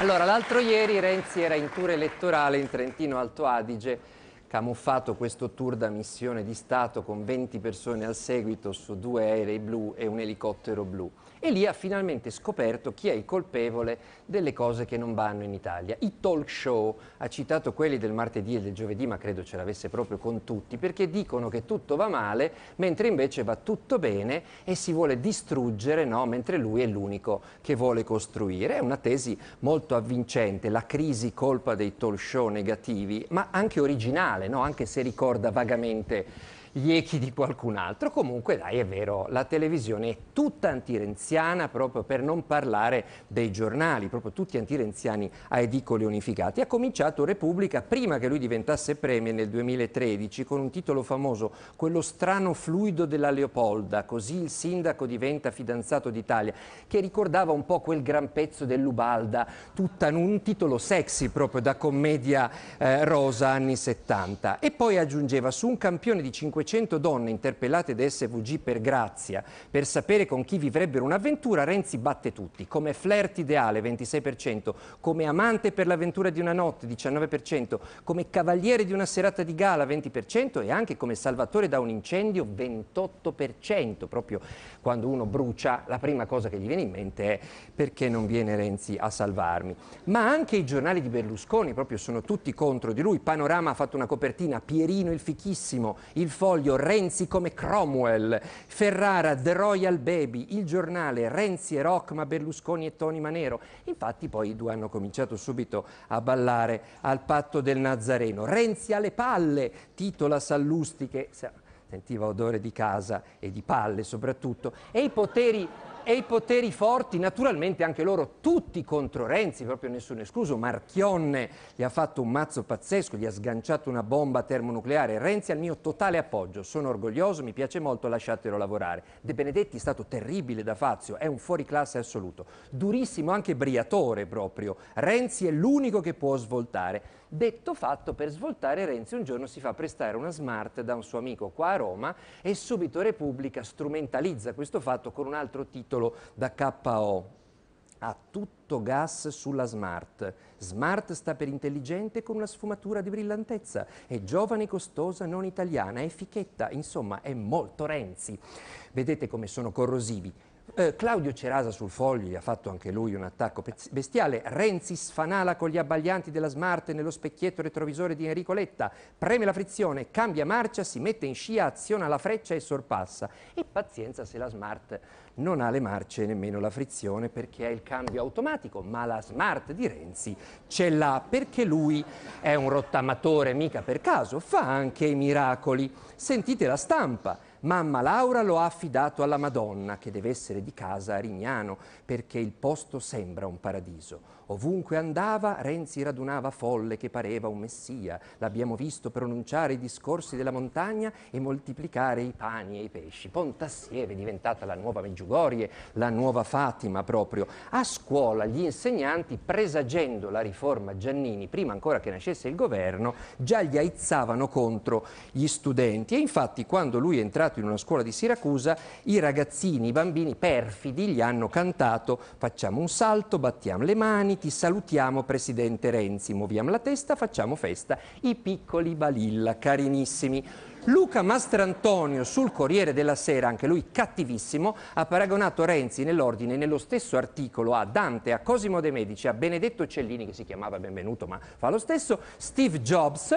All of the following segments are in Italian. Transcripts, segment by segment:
Allora, l'altro ieri Renzi era in tour elettorale in Trentino Alto Adige camuffato questo tour da missione di Stato con 20 persone al seguito su due aerei blu e un elicottero blu. E lì ha finalmente scoperto chi è il colpevole delle cose che non vanno in Italia. I talk show, ha citato quelli del martedì e del giovedì, ma credo ce l'avesse proprio con tutti, perché dicono che tutto va male, mentre invece va tutto bene e si vuole distruggere, no? mentre lui è l'unico che vuole costruire. È una tesi molto avvincente, la crisi colpa dei talk show negativi, ma anche originale banale, no? anche se ricorda vagamente gli echi di qualcun altro. Comunque dai, è vero, la televisione è tutta antirenziana proprio per non parlare dei giornali, proprio tutti antirenziani a edicoli unificati. Ha cominciato Repubblica prima che lui diventasse premier nel 2013 con un titolo famoso, quello strano fluido della Leopolda, così il sindaco diventa fidanzato d'Italia, che ricordava un po' quel gran pezzo dell'Ubalda, tutta un titolo sexy proprio da commedia eh, rosa anni 70. E poi aggiungeva su un campione di 50 500 donne interpellate da SVG per grazia per sapere con chi vivrebbero un'avventura, Renzi batte tutti. Come flirt ideale, 26%, come amante per l'avventura di una notte, 19%, come cavaliere di una serata di gala, 20% e anche come salvatore da un incendio, 28%. Proprio quando uno brucia, la prima cosa che gli viene in mente è perché non viene Renzi a salvarmi. Ma anche i giornali di Berlusconi proprio sono tutti contro di lui. Panorama ha fatto una copertina, Pierino il fichissimo, il Foglio Portafoglio, Renzi come Cromwell, Ferrara, The Royal Baby, Il Giornale, Renzi e Rock, Berlusconi e Tony Manero. Infatti poi i due hanno cominciato subito a ballare al patto del Nazareno. Renzi alle palle, titola Sallusti che sentiva odore di casa e di palle soprattutto, e i poteri e i poteri forti, naturalmente anche loro, tutti contro Renzi, proprio nessuno escluso. Marchionne gli ha fatto un mazzo pazzesco, gli ha sganciato una bomba termonucleare. Renzi al mio totale appoggio, sono orgoglioso, mi piace molto, lasciatelo lavorare. De Benedetti è stato terribile da Fazio, è un fuoriclasse assoluto, durissimo anche briatore proprio. Renzi è l'unico che può svoltare. Detto fatto, per svoltare Renzi un giorno si fa prestare una smart da un suo amico qua a Roma e subito Repubblica strumentalizza questo fatto con un altro titolo titolo da KO a tutto gas sulla smart. Smart sta per intelligente con una sfumatura di brillantezza, è giovane, costosa, non italiana, è fichetta, insomma è molto Renzi. Vedete come sono corrosivi eh, Claudio Cerasa sul Fogli ha fatto anche lui un attacco bestiale. Renzi sfanala con gli abbaglianti della Smart nello specchietto retrovisore di Enrico Letta. Preme la frizione, cambia marcia, si mette in scia, aziona la freccia e sorpassa. E pazienza se la Smart non ha le marce nemmeno la frizione perché è il cambio automatico, ma la Smart di Renzi ce l'ha perché lui è un rottamatore, mica per caso, fa anche i miracoli. Sentite la stampa. Mamma Laura lo ha affidato alla Madonna, che deve essere di casa a Rignano, perché il posto sembra un paradiso. Ovunque andava, Renzi radunava folle che pareva un messia. L'abbiamo visto pronunciare i discorsi della montagna e moltiplicare i pani e i pesci. Pontassieve è diventata la nuova Meggiugorie, la nuova Fatima proprio. A scuola gli insegnanti, presagendo la riforma Giannini, prima ancora che nascesse il governo, già gli aizzavano contro gli studenti. E infatti quando lui è entrato in una scuola di Siracusa, i ragazzini, i bambini perfidi gli hanno cantato facciamo un salto, battiamo le mani, ti salutiamo Presidente Renzi, muoviamo la testa, facciamo festa, i piccoli balilla, carinissimi. Luca Mastrantonio sul Corriere della Sera, anche lui cattivissimo, ha paragonato Renzi nell'ordine, nello stesso articolo, a Dante, a Cosimo De Medici, a Benedetto Cellini, che si chiamava Benvenuto ma fa lo stesso, Steve Jobs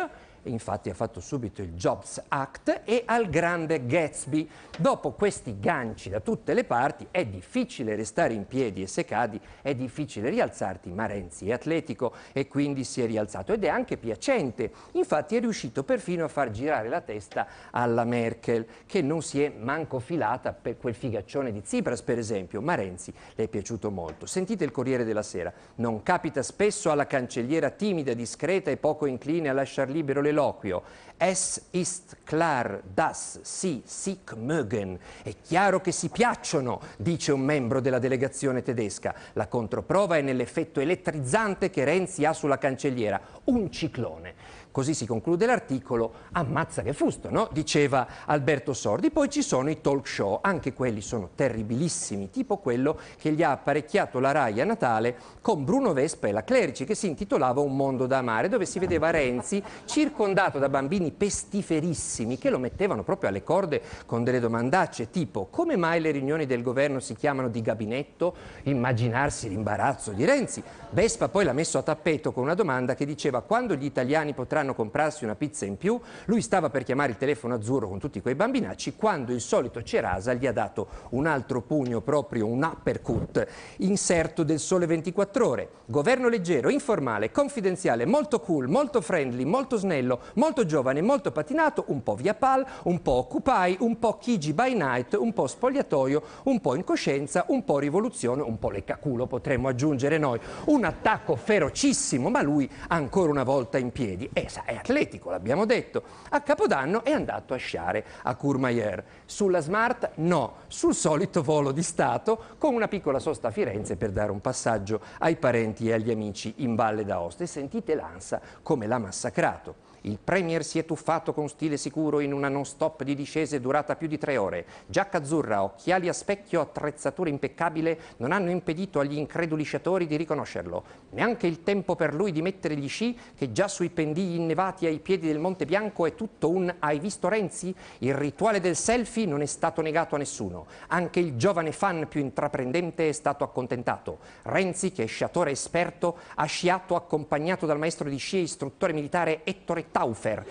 infatti ha fatto subito il Jobs Act e al grande Gatsby. Dopo questi ganci da tutte le parti è difficile restare in piedi e se cadi è difficile rialzarti, ma Renzi è atletico e quindi si è rialzato ed è anche piacente. Infatti è riuscito perfino a far girare la testa alla Merkel che non si è manco filata per quel figaccione di Tsipras per esempio, ma Renzi le è piaciuto molto. Sentite il Corriere della Sera, non capita spesso alla cancelliera timida, discreta e poco incline a lasciar libero le colloquio. Es ist klar, dass sie sich mögen. È chiaro che si piacciono, dice un membro della delegazione tedesca. La controprova è nell'effetto elettrizzante che Renzi ha sulla cancelliera. Un ciclone così si conclude l'articolo, ammazza che fusto, no? diceva Alberto Sordi. Poi ci sono i talk show, anche quelli sono terribilissimi, tipo quello che gli ha apparecchiato la RAI a Natale con Bruno Vespa e la Clerici, che si intitolava Un mondo da amare, dove si vedeva Renzi circondato da bambini pestiferissimi che lo mettevano proprio alle corde con delle domandacce tipo come mai le riunioni del governo si chiamano di gabinetto? Immaginarsi l'imbarazzo di Renzi. Vespa poi l'ha messo a tappeto con una domanda che diceva quando gli italiani potranno vorranno comprarsi una pizza in più. Lui stava per chiamare il telefono azzurro con tutti quei bambinacci quando il solito Cerasa gli ha dato un altro pugno proprio, un uppercut, inserto del sole 24 ore. Governo leggero, informale, confidenziale, molto cool, molto friendly, molto snello, molto giovane, molto patinato, un po' via pal, un po' occupy, un po' Kiji by night, un po' spogliatoio, un po' incoscienza, un po' rivoluzione, un po' leccaculo potremmo aggiungere noi. Un attacco ferocissimo, ma lui ancora una volta in piedi. È sa, è atletico, l'abbiamo detto. A Capodanno è andato a sciare a Courmayeur. Sulla Smart no, sul solito volo di Stato con una piccola sosta a Firenze per dare un passaggio ai parenti e agli amici in Valle d'Aosta. E sentite l'Ansa come l'ha massacrato. Il Premier si è tuffato con stile sicuro in una non stop di discese durata più di tre ore. Giacca azzurra, occhiali a specchio, attrezzatura impeccabile non hanno impedito agli increduli sciatori di riconoscerlo. Neanche il tempo per lui di mettere gli sci che già sui pendii innevati ai piedi del Monte Bianco è tutto un hai visto Renzi? Il rituale del selfie non è stato negato a nessuno. Anche il giovane fan più intraprendente è stato accontentato. Renzi, che è sciatore esperto, ha sciato accompagnato dal maestro di sci e istruttore militare Ettore Taufer.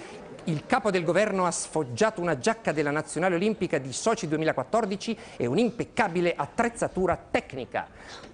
Il capo del governo ha sfoggiato una giacca della nazionale olimpica di Sochi 2014 e un'impeccabile attrezzatura tecnica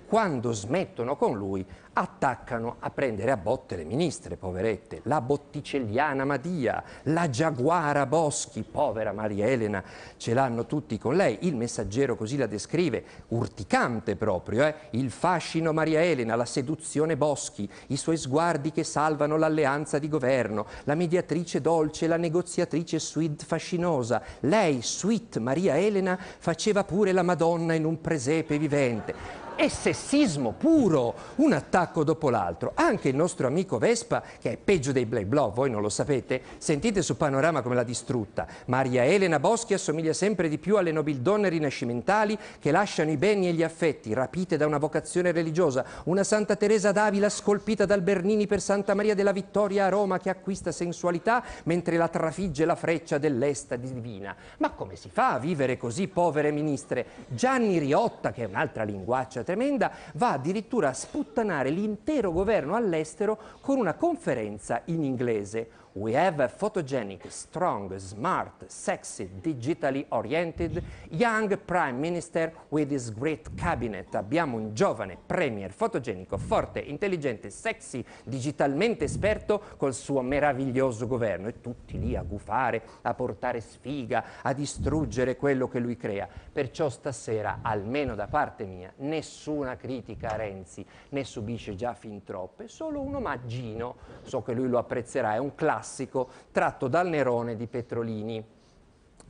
quando smettono con lui, attaccano a prendere a botte le ministre, poverette, la botticelliana Madia, la giaguara Boschi, povera Maria Elena, ce l'hanno tutti con lei, il messaggero così la descrive, urticante proprio, eh? il fascino Maria Elena, la seduzione Boschi, i suoi sguardi che salvano l'alleanza di governo, la mediatrice dolce, la negoziatrice sweet fascinosa, lei, sweet Maria Elena, faceva pure la Madonna in un presepe vivente è sessismo puro, un attacco dopo l'altro. Anche il nostro amico Vespa, che è peggio dei Black Blow, voi non lo sapete, sentite su Panorama come l'ha distrutta. Maria Elena Boschi assomiglia sempre di più alle nobildonne rinascimentali che lasciano i beni e gli affetti, rapite da una vocazione religiosa, una Santa Teresa d'Avila scolpita dal Bernini per Santa Maria della Vittoria a Roma che acquista sensualità mentre la trafigge la freccia dell'esta divina. Ma come si fa a vivere così, povere ministre? Gianni Riotta, che è un'altra linguaccia tremenda, va addirittura a sputtanare l'intero governo all'estero con una conferenza in inglese We have a photogenic, strong, smart, sexy, digitally oriented, young prime minister with his great cabinet. Abbiamo un giovane premier fotogenico, forte, intelligente, sexy, digitalmente esperto col suo meraviglioso governo. E tutti lì a gufare, a portare sfiga, a distruggere quello che lui crea. Perciò stasera, almeno da parte mia, nessuna critica a Renzi, ne subisce già fin troppe, solo un omaggino. So che lui lo apprezzerà, è un classico classico tratto dal Nerone di Petrolini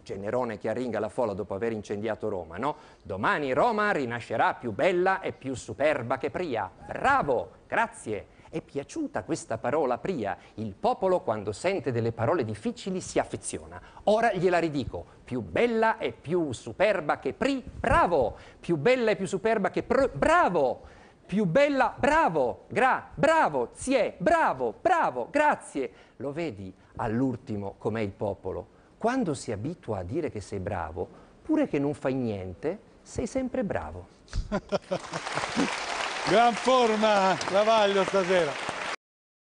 c'è Nerone che arringa la folla dopo aver incendiato Roma, no? Domani Roma rinascerà più bella e più superba che Pria. Bravo, grazie. È piaciuta questa parola Pria. Il popolo quando sente delle parole difficili si affeziona. Ora gliela ridico. Più bella e più superba che Pri. Bravo. Più bella e più superba che Pr. Bravo più bella, bravo, gra, bravo, zie, bravo, bravo, grazie. Lo vedi all'ultimo com'è il popolo. Quando si abitua a dire che sei bravo, pure che non fai niente, sei sempre bravo. Gran forma, Lavaglio stasera.